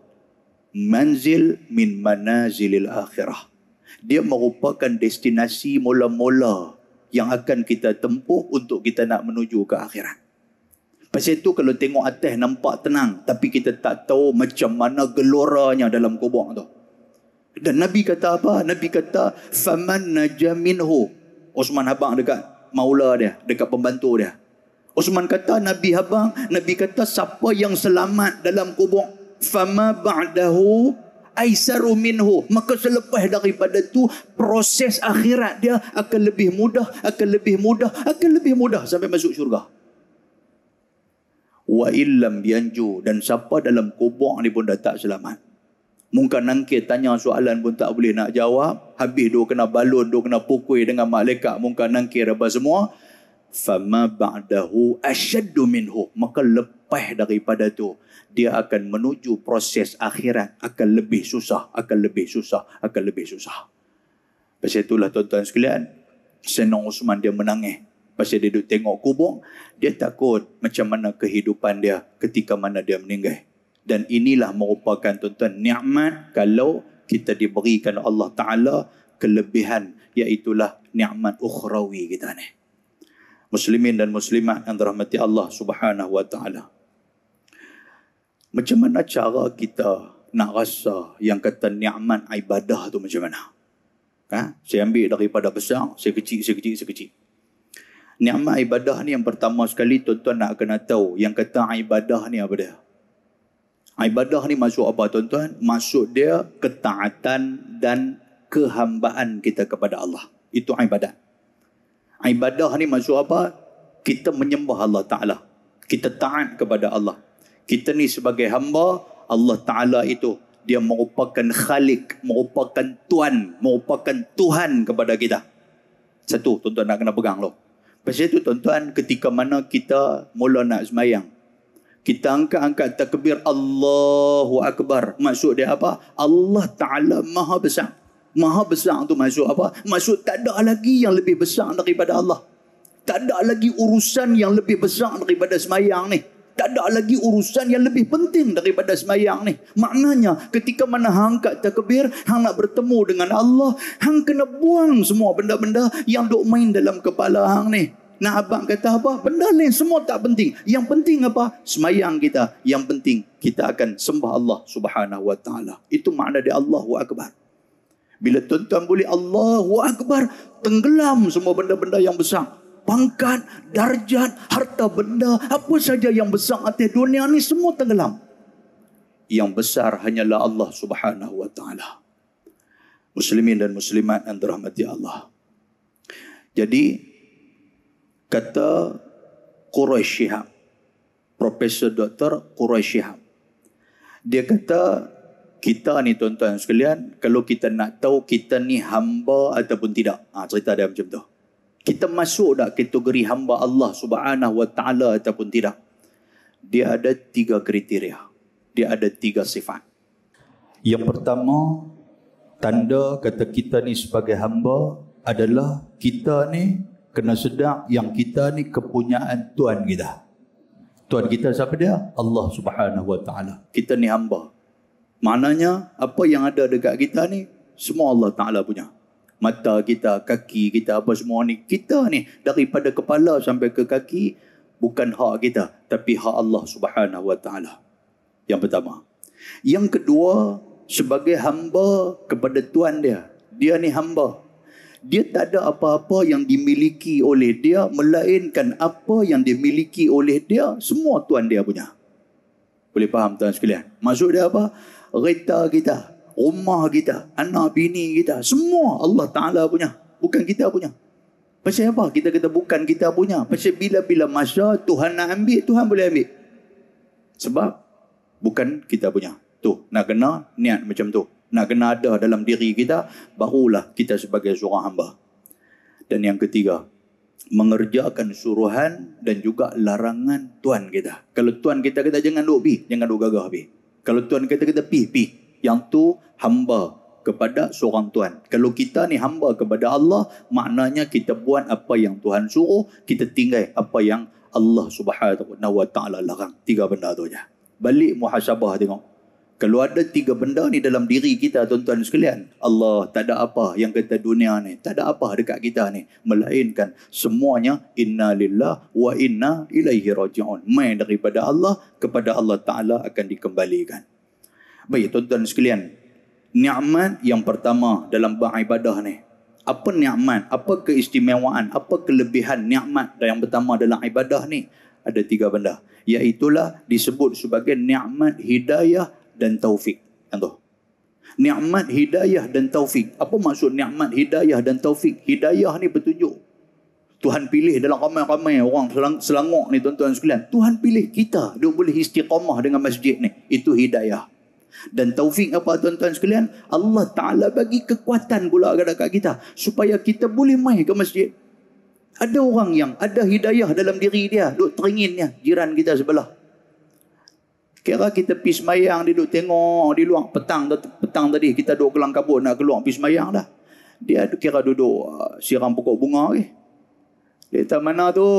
manzil min manazilil akhirah dia merupakan destinasi mula-mula yang akan kita tempuh untuk kita nak menuju ke akhirat. Pasal itu kalau tengok atas nampak tenang tapi kita tak tahu macam mana geloranya dalam kubur tu. Dan Nabi kata apa? Nabi kata faman najaminho. Osman habang dekat maula dia, dekat pembantu dia. Osman kata Nabi habang, Nabi kata siapa yang selamat dalam kubur? Fama ba'dahu aisaru minhu maka selepas daripada tu proses akhirat dia akan lebih mudah akan lebih mudah akan lebih mudah sampai masuk syurga wa illam yanju dan siapa dalam kubur ni pun dah tak selamat mungkin nangke tanya soalan pun tak boleh nak jawab habis dua kena balon, dua kena pukul dengan malaikat mungkin nangke apa semua fama ba'dahu ashaddu minhu maka lepas daripada tu dia akan menuju proses akhirat akan lebih susah akan lebih susah akan lebih susah pasal itulah tuan-tuan sekalian Senang Usman dia menangis pasal dia duduk tengok kubur dia takut macam mana kehidupan dia ketika mana dia meninggal dan inilah merupakan tuan-tuan nikmat kalau kita diberikan Allah Taala kelebihan iaitu nikmat ukhrawi kita ni. Nih muslimin dan muslimah yang dirahmati Allah Subhanahu wa taala. Macam mana cara kita nak rasa yang kata nikmat ibadah tu macam mana? Ha? Saya ambil daripada besar, saya kecil, saya kecil, saya kecil. Nikmat ibadah ni yang pertama sekali tuan-tuan nak kena tahu yang kata ibadah ni apa dia? Ibadah ni masuk apa tuan-tuan? Masuk dia ketaatan dan kehambaan kita kepada Allah. Itu ibadah. Ibadah ni maksud apa? Kita menyembah Allah Ta'ala. Kita taat kepada Allah. Kita ni sebagai hamba, Allah Ta'ala itu dia merupakan khalik, merupakan tuan, merupakan Tuhan kepada kita. Satu, tuan-tuan nak kena pegang loh. Pasal itu tuan-tuan, ketika mana kita mula nak semayang, kita angkat-angkat takbir Allahu Akbar. Maksud dia apa? Allah Ta'ala maha besar. Maha besar tu maksud apa? Maksud tak ada lagi yang lebih besar daripada Allah. Tak ada lagi urusan yang lebih besar daripada semayang ni. Tak ada lagi urusan yang lebih penting daripada semayang ni. Maknanya ketika mana hang kat takbir, hang nak bertemu dengan Allah, hang kena buang semua benda-benda yang dok main dalam kepala hang ni. Nah abang kata apa? Benda lain semua tak penting. Yang penting apa? Semayang kita. Yang penting kita akan sembah Allah subhanahu wa ta'ala. Itu makna dia Allahu Akbar. Bila tuan-tuan boleh Allahu Akbar, tenggelam semua benda-benda yang besar. Pangkat, darjat, harta benda, apa saja yang besar atas dunia ni semua tenggelam. Yang besar hanyalah Allah Subhanahu Wa Taala. Muslimin dan muslimat yang dirahmati Allah. Jadi kata Quraisy Shihab, Profesor Dr. Quraisy Shihab. Dia kata kita ni tuan-tuan sekalian, kalau kita nak tahu kita ni hamba ataupun tidak. Ha, cerita dia macam tu. Kita masuk dah kategori hamba Allah subhanahu wa ta'ala ataupun tidak. Dia ada tiga kriteria. Dia ada tiga sifat. Yang pertama, tanda kata kita ni sebagai hamba adalah kita ni kena sedar yang kita ni kepunyaan Tuhan kita. Tuhan kita siapa dia? Allah subhanahu wa ta'ala. Kita ni hamba. Maknanya apa yang ada dekat kita ni semua Allah Taala punya. Mata kita, kaki kita, apa semua ni kita ni daripada kepala sampai ke kaki bukan hak kita tapi hak Allah Subhanahu Wa Taala. Yang pertama. Yang kedua sebagai hamba kepada Tuhan dia. Dia ni hamba. Dia tak ada apa-apa yang dimiliki oleh dia melainkan apa yang dimiliki oleh dia semua Tuhan dia punya. Boleh faham tuan sekalian? Maksud dia apa? kereta kita, rumah kita, anak bini kita, semua Allah Ta'ala punya. Bukan kita punya. Pasal apa? Kita kata bukan kita punya. Pasal bila-bila masa Tuhan nak ambil, Tuhan boleh ambil. Sebab bukan kita punya. Tu, nak kena niat macam tu. Nak kena ada dalam diri kita, barulah kita sebagai seorang hamba. Dan yang ketiga, mengerjakan suruhan dan juga larangan Tuhan kita. Kalau Tuhan kita kata jangan duk pergi, jangan duk gagah pergi. Kalau Tuhan kata kita pi pi yang tu hamba kepada seorang Tuhan. Kalau kita ni hamba kepada Allah, maknanya kita buat apa yang Tuhan suruh, kita tinggal apa yang Allah Subhanahu Wa Taala larang. Tiga benda tu aja. Balik muhasabah tengok. Kalau ada tiga benda ni dalam diri kita tuan-tuan sekalian, Allah tak ada apa yang kata dunia ni, tak ada apa dekat kita ni melainkan semuanya inna lillah wa inna ilaihi rajiun. Mai daripada Allah kepada Allah Taala akan dikembalikan. Baik tuan-tuan sekalian, nikmat yang pertama dalam ibadah ni. Apa nikmat? Apa keistimewaan? Apa kelebihan nikmat yang pertama dalam ibadah ni? Ada tiga benda. Iaitulah disebut sebagai nikmat hidayah dan taufik. Contoh. Nikmat hidayah dan taufik. Apa maksud nikmat hidayah dan taufik? Hidayah ni petunjuk. Tuhan pilih dalam ramai-ramai orang Selangor ni tuan-tuan sekalian. Tuhan pilih kita dia boleh istiqamah dengan masjid ni. Itu hidayah. Dan taufik apa tuan-tuan sekalian? Allah Taala bagi kekuatan pula dekat kita supaya kita boleh mai ke masjid. Ada orang yang ada hidayah dalam diri dia, duk teringinnya jiran kita sebelah. Kira kita pergi semayang, duduk tengok di luar petang, petang tadi kita duduk gelang kabut nak keluar pergi semayang dah. Dia kira duduk uh, siram pokok bunga ke. Dia kata mana tu?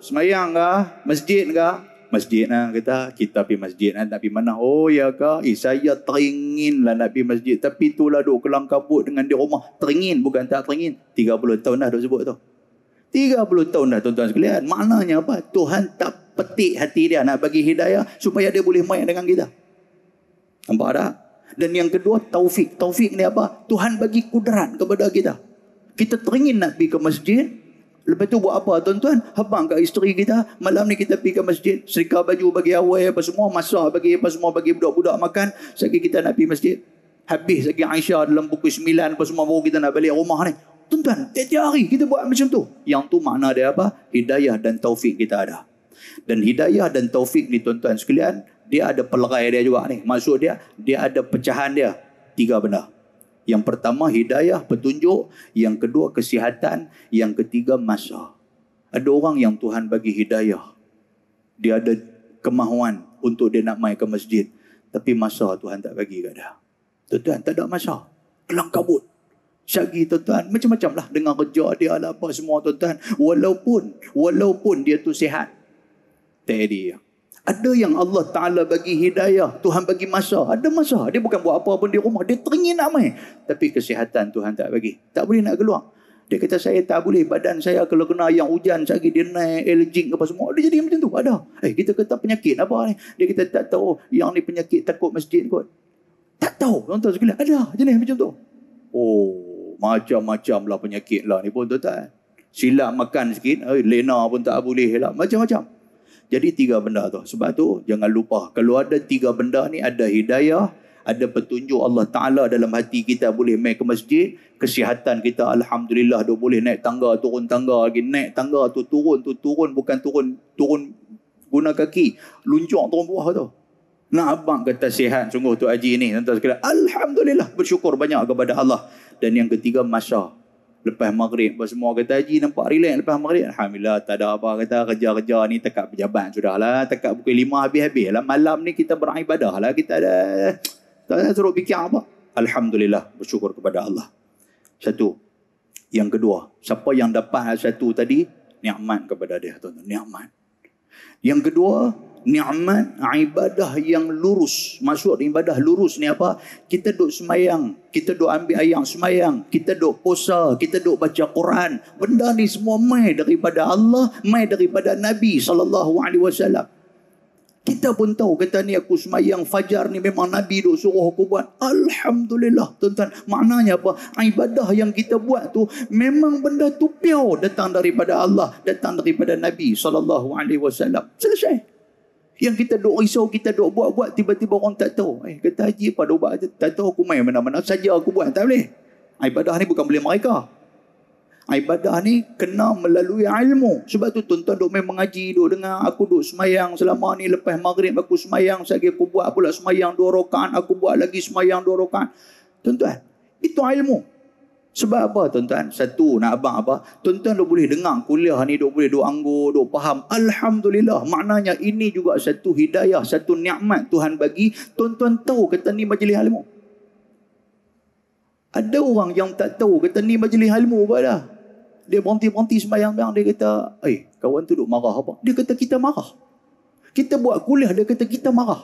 Semayang kah? Masjid kah? Masjid lah kata. Kita pergi masjid lah. Nak pergi mana? Oh ya kah? Eh saya teringin lah nak pergi masjid. Tapi tu lah duduk kelang kabut dengan di rumah. Teringin bukan tak teringin. 30 tahun dah duduk sebut tu. 30 tahun dah tuan-tuan sekalian. Maknanya apa? Tuhan tak petik hati dia nak bagi hidayah supaya dia boleh main dengan kita. Nampak tak? Dan yang kedua taufik. Taufik ni apa? Tuhan bagi kudrat kepada kita. Kita teringin nak pergi ke masjid. Lepas tu buat apa tuan-tuan? Habang kat isteri kita. Malam ni kita pergi ke masjid. Serika baju bagi awal apa semua. Masah bagi apa semua. Bagi budak-budak makan. Sekarang kita nak pergi masjid. Habis lagi Aisyah dalam buku 9 apa semua. Baru kita nak balik rumah ni. Tuan-tuan, tiap-tiap hari kita buat macam tu. Yang tu makna dia apa? Hidayah dan taufik kita ada dan hidayah dan taufik ni tuan-tuan sekalian dia ada pelerai dia juga ni maksud dia dia ada pecahan dia tiga benda yang pertama hidayah petunjuk yang kedua kesihatan yang ketiga masa ada orang yang Tuhan bagi hidayah dia ada kemahuan untuk dia nak mai ke masjid tapi masa Tuhan tak bagi kat dia tuan-tuan tak ada masa kelang kabut Syagi tuan-tuan. Macam-macam lah. Dengan kerja dia lah apa semua tuan-tuan. Walaupun, walaupun dia tu sihat. Teddy. Ada yang Allah Ta'ala bagi hidayah. Tuhan bagi masa. Ada masa. Dia bukan buat apa pun di rumah. Dia teringin nak main. Tapi kesihatan Tuhan tak bagi. Tak boleh nak keluar. Dia kata saya tak boleh. Badan saya kalau kena yang hujan sehari dia naik. Elgin apa semua. Dia jadi macam tu. Ada. Eh kita kata penyakit apa ni. Dia kata tak tahu. Yang ni penyakit takut masjid kot. Tak tahu. Tuan-tuan sekalian. Ada jenis macam tu. Oh. Macam-macam lah penyakit lah ni pun tuan-tuan. Silap makan sikit. Eh, lena pun tak boleh lah. Macam-macam. Jadi tiga benda tu. Sebab tu jangan lupa. Kalau ada tiga benda ni ada hidayah, ada petunjuk Allah Ta'ala dalam hati kita boleh main ke masjid. Kesihatan kita Alhamdulillah dia boleh naik tangga, turun tangga lagi. Naik tangga tu turun tu turun bukan turun turun guna kaki. Luncur turun buah tu. Nak abang kata sihat sungguh tu Haji ni. Tentang sekali. Alhamdulillah bersyukur banyak kepada Allah. Dan yang ketiga masa lepas maghrib apa semua kata haji nampak relax lepas maghrib alhamdulillah tak ada apa kata kerja-kerja ni tekak pejabat sudah lah tekak pukul lima habis-habis lah malam ni kita beribadah lah kita ada tak ada suruh fikir apa alhamdulillah bersyukur kepada Allah satu yang kedua siapa yang dapat satu tadi nikmat kepada dia tuan-tuan nikmat yang kedua nikmat ibadah yang lurus. masuk ibadah lurus ni apa? Kita duduk semayang, kita duduk ambil ayam semayang, kita duduk puasa, kita duduk baca Quran. Benda ni semua mai daripada Allah, mai daripada Nabi sallallahu alaihi wasallam. Kita pun tahu kata ni aku semayang fajar ni memang Nabi duk suruh aku buat. Alhamdulillah tuan-tuan. Maknanya apa? Ibadah yang kita buat tu memang benda tu piau datang daripada Allah. Datang daripada Nabi SAW. Selesai. Yang kita duk risau, kita duk buat-buat, tiba-tiba orang tak tahu. Eh, kata haji pada ubat aja. Tak tahu aku main mana-mana saja aku buat. Tak boleh. Ibadah ni bukan boleh mereka. Ibadah ni kena melalui ilmu. Sebab tu tuan-tuan duk main mengaji, duk dengar. Aku duk semayang selama ni lepas maghrib aku semayang. Sagi aku buat pula semayang dua rokan, Aku buat lagi semayang dua rokaan. Tuan-tuan, itu ilmu. Sebab apa tuan-tuan? Satu nak abang apa? Tuan-tuan duk boleh dengar kuliah ni, duk boleh duk anggur, duk faham. Alhamdulillah. Maknanya ini juga satu hidayah, satu nikmat Tuhan bagi. Tuan-tuan tahu kata ni majlis ilmu. Ada orang yang tak tahu kata ni majlis ilmu apa dah. Dia berhenti-berhenti sembahyang-sembahyang. Dia kata, eh kawan tu duk marah apa? Dia kata kita marah. Kita buat kuliah, dia kata kita marah.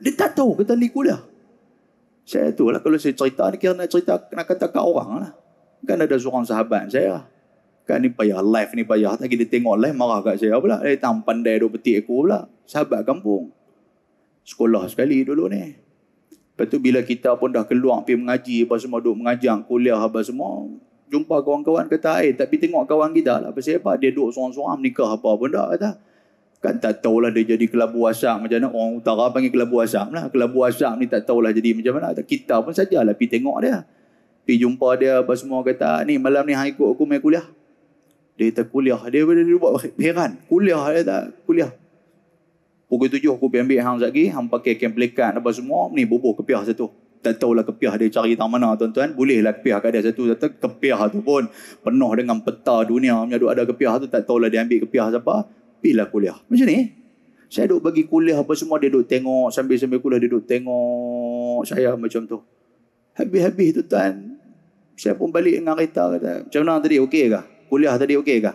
Dia tak tahu kata ni kuliah. Saya tu lah kalau saya cerita ni kira nak cerita nak kata kat orang lah. Kan ada seorang sahabat saya. Kan ni payah live ni payah. Tak kita tengok live marah kat saya pula. Eh tang pandai duk petik aku pula. Sahabat kampung. Sekolah sekali dulu ni. Lepas tu bila kita pun dah keluar pergi mengaji apa semua duk mengajar kuliah apa semua. Jumpa kawan-kawan kata eh tapi tengok kawan kita lah. Pasal apa dia duk seorang-seorang menikah apa pun dah kata. Kan tak tahulah dia jadi kelabu asam macam mana. Orang utara panggil kelabu asam lah. Kelabu asam ni tak tahulah jadi macam mana. Kita pun sajalah pergi tengok dia. Pergi jumpa dia apa semua kata. Ni malam ni hang ikut aku main kuliah. Dia kata kuliah. Dia boleh dia buat heran. Kuliah dia tak. Kuliah. Pukul tujuh aku pergi ambil hang lagi. Hang pakai kemplekan apa semua. Ni bubuh kepiah satu. Tak tahulah kepiah dia cari tak mana tuan-tuan. Bolehlah kepiah kat dia satu. Kepiah tu pun penuh dengan peta dunia. Ada kepiah tu tak tahulah dia ambil kepiah siapa pilah kuliah. Macam ni. Eh? Saya duk bagi kuliah apa semua, dia duk tengok. Sambil-sambil kuliah, dia duk tengok saya macam tu. Habis-habis tu, Tuan. Saya pun balik dengan kereta. Kata, macam mana tadi, okey kah? Kuliah tadi okey kah?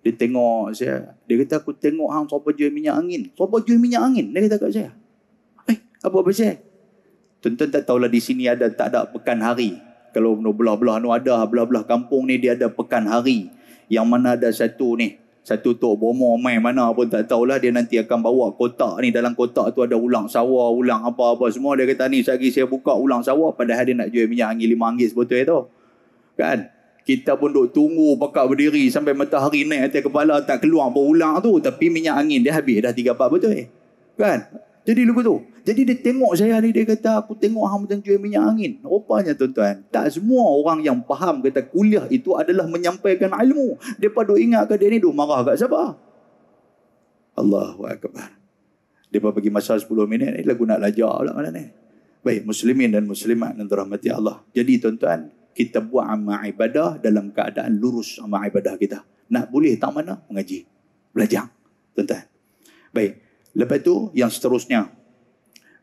Dia tengok saya. Dia kata, aku tengok hang sopa jual minyak angin. Sopa jual minyak angin? Dia kata kat saya. Eh, apa pasal? Tuan-tuan tak tahulah di sini ada tak ada pekan hari. Kalau belah-belah anu ada, belah-belah kampung ni dia ada pekan hari. Yang mana ada satu ni, satu tok bomo main mana pun tak tahulah dia nanti akan bawa kotak ni dalam kotak tu ada ulang sawah ulang apa-apa semua dia kata ni sehari saya buka ulang sawah padahal dia nak jual minyak angin lima anggis sebetul tu kan kita pun duk tunggu pakak berdiri sampai matahari naik atas kepala tak keluar ulang tu tapi minyak angin dia habis dah tiga empat betul eh kan jadi lupa tu jadi dia tengok saya ni dia kata aku tengok hang macam jual minyak angin. Rupanya tuan-tuan, tak semua orang yang faham kata kuliah itu adalah menyampaikan ilmu. Depa duk ingat ke dia ni duk marah kat siapa? Allahu akbar. Depa bagi masa 10 minit ni lagu nak lajak pula mana ni. Baik muslimin dan muslimat yang dirahmati Allah. Jadi tuan-tuan, kita buat amal ibadah dalam keadaan lurus amal ibadah kita. Nak boleh tak mana? Mengaji. Belajar. Tuan-tuan. Baik. Lepas tu yang seterusnya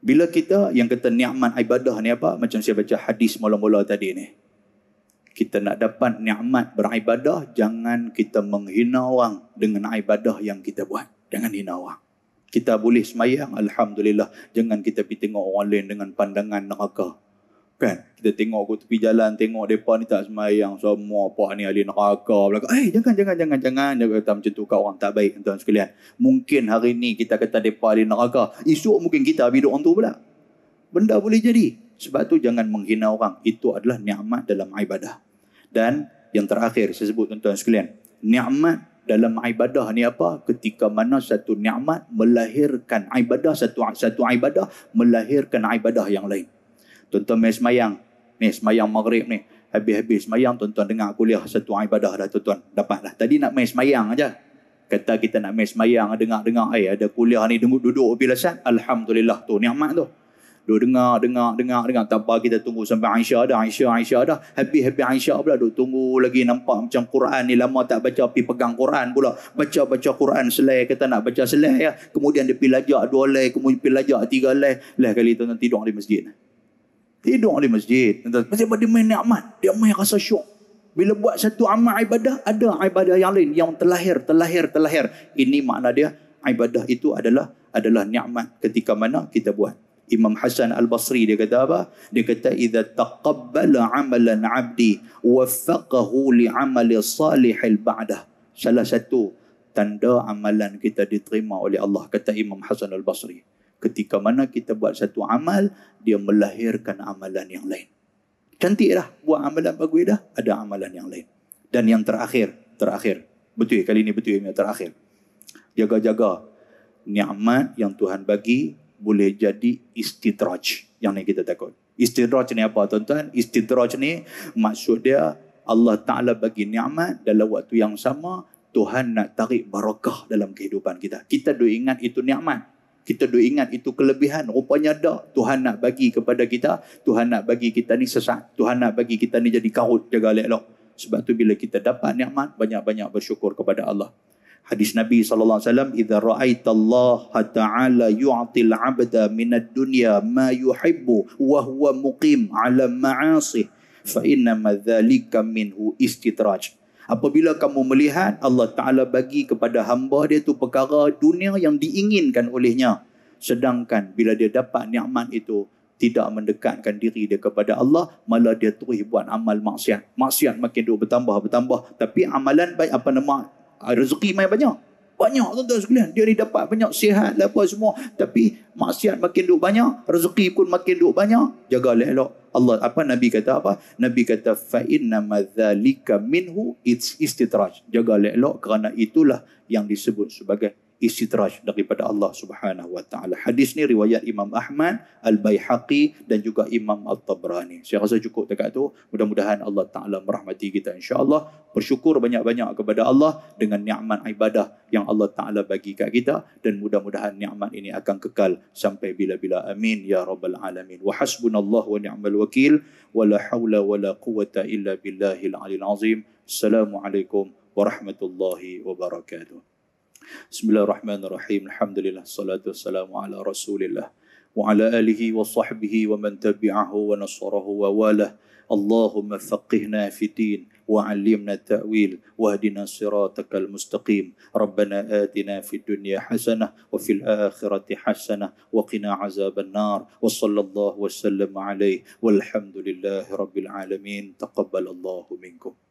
bila kita yang kata ni'mat ibadah ni apa? Macam saya baca hadis mula-mula tadi ni. Kita nak dapat ni'mat beribadah, jangan kita menghina orang dengan ibadah yang kita buat. Jangan hina orang. Kita boleh semayang, Alhamdulillah. Jangan kita pergi tengok orang lain dengan pandangan neraka. Kan? Kita tengok ke tepi jalan, tengok mereka ni tak semayang. Semua puak ni ahli neraka. Belakang, eh, jangan, jangan, jangan, jangan. Jangan kata macam tu kat orang tak baik, tuan sekalian. Mungkin hari ni kita kata mereka ahli neraka. Esok mungkin kita hidup orang tu pula. Benda boleh jadi. Sebab tu jangan menghina orang. Itu adalah ni'mat dalam ibadah. Dan yang terakhir saya sebut tuan-tuan sekalian. Ni'mat dalam ibadah ni apa? Ketika mana satu ni'mat melahirkan ibadah, satu satu ibadah melahirkan ibadah yang lain. Tuan-tuan main semayang. Ni semayang maghrib ni. Habis-habis semayang tuan-tuan dengar kuliah satu ibadah dah tuan-tuan. Dapat dah. Tadi nak main semayang aja. Kata kita nak main semayang, dengar-dengar, eh ada kuliah ni duduk-duduk bila saat. Alhamdulillah tu, ni'mat tu. Duduk dengar, dengar, dengar, dengar. Tak kita tunggu sampai Aisyah dah. Aisyah, Aisyah dah. Habis-habis Aisyah pula. Duduk tunggu lagi nampak macam Quran ni lama tak baca. pi pegang Quran pula. Baca-baca Quran selai. Kata nak baca selai ya. Kemudian dia pergi lajak dua lay. Kemudian pergi lajak tiga lay. Lah kali tuan-tuan tidur di masjid tidur di masjid. Sebab dia main ni'mat. Dia main rasa syok. Bila buat satu amal ibadah, ada ibadah yang lain yang terlahir, terlahir, terlahir. Ini makna dia, ibadah itu adalah adalah ni'mat ketika mana kita buat. Imam Hasan Al-Basri dia kata apa? Dia kata, إِذَا تَقَبَّلَ عَمَلًا عَبْدِي وَفَقَهُ لِعَمَلِ صَالِحِ الْبَعْدَةِ Salah satu tanda amalan kita diterima oleh Allah, kata Imam Hasan Al-Basri ketika mana kita buat satu amal dia melahirkan amalan yang lain cantiklah buat amalan bagus dah ada amalan yang lain dan yang terakhir terakhir betul kali ini betul yang terakhir jaga-jaga nikmat yang Tuhan bagi boleh jadi istidraj yang ni kita takut istidraj ni apa tuan-tuan istidraj ni maksud dia Allah Ta'ala bagi ni'mat dalam waktu yang sama, Tuhan nak tarik barakah dalam kehidupan kita. Kita duk ingat itu ni'mat kita duk ingat itu kelebihan rupanya dah Tuhan nak bagi kepada kita Tuhan nak bagi kita ni sesat Tuhan nak bagi kita ni jadi karut jaga elok sebab tu bila kita dapat nikmat banyak-banyak bersyukur kepada Allah hadis Nabi saw. alaihi wasallam idza raaita Allah ta'ala yu'ti abda min ad-dunya ma yuhibbu wa muqim 'ala maasih fa inna dhalika minhu istitraj Apabila kamu melihat Allah Ta'ala bagi kepada hamba dia tu perkara dunia yang diinginkan olehnya. Sedangkan bila dia dapat nikmat itu, tidak mendekatkan diri dia kepada Allah malah dia terus buat amal maksiat maksiat makin duk bertambah bertambah tapi amalan baik apa nama ah, rezeki main banyak banyak tu tuan sekalian. Dia ni dapat banyak sihat lah apa semua. Tapi maksiat makin duk banyak. Rezeki pun makin duk banyak. Jaga lah elok. Allah apa Nabi kata apa? Nabi kata fa inna madzalika minhu it's istitraj. Jaga lah elok kerana itulah yang disebut sebagai istidraj daripada Allah Subhanahu wa taala. Hadis ni riwayat Imam Ahmad, Al Baihaqi dan juga Imam Al tabrani Saya rasa cukup dekat tu. Mudah-mudahan Allah Taala merahmati kita insya-Allah. Bersyukur banyak-banyak kepada Allah dengan nikmat ibadah yang Allah Taala bagi kat kita dan mudah-mudahan nikmat ini akan kekal sampai bila-bila. Amin ya rabbal alamin. Wa hasbunallahu wa ni'mal wakil wa la haula wa la quwwata illa billahil aliyil azim. Assalamualaikum warahmatullahi wabarakatuh. Bismillahirrahmanirrahim. Alhamdulillah. Salatu wassalamu ala rasulillah. Wa ala alihi wa sahbihi wa man tabi'ahu wa nasarahu wa walah. اللهم فقهنا في الدين وعلمنا التأويل واهدنا صراطك المستقيم ربنا آتنا في الدنيا حسنة وفي الآخرة حسنة وقنا عذاب النار وصلى الله وسلم عليه والحمد لله رب العالمين تقبل الله منكم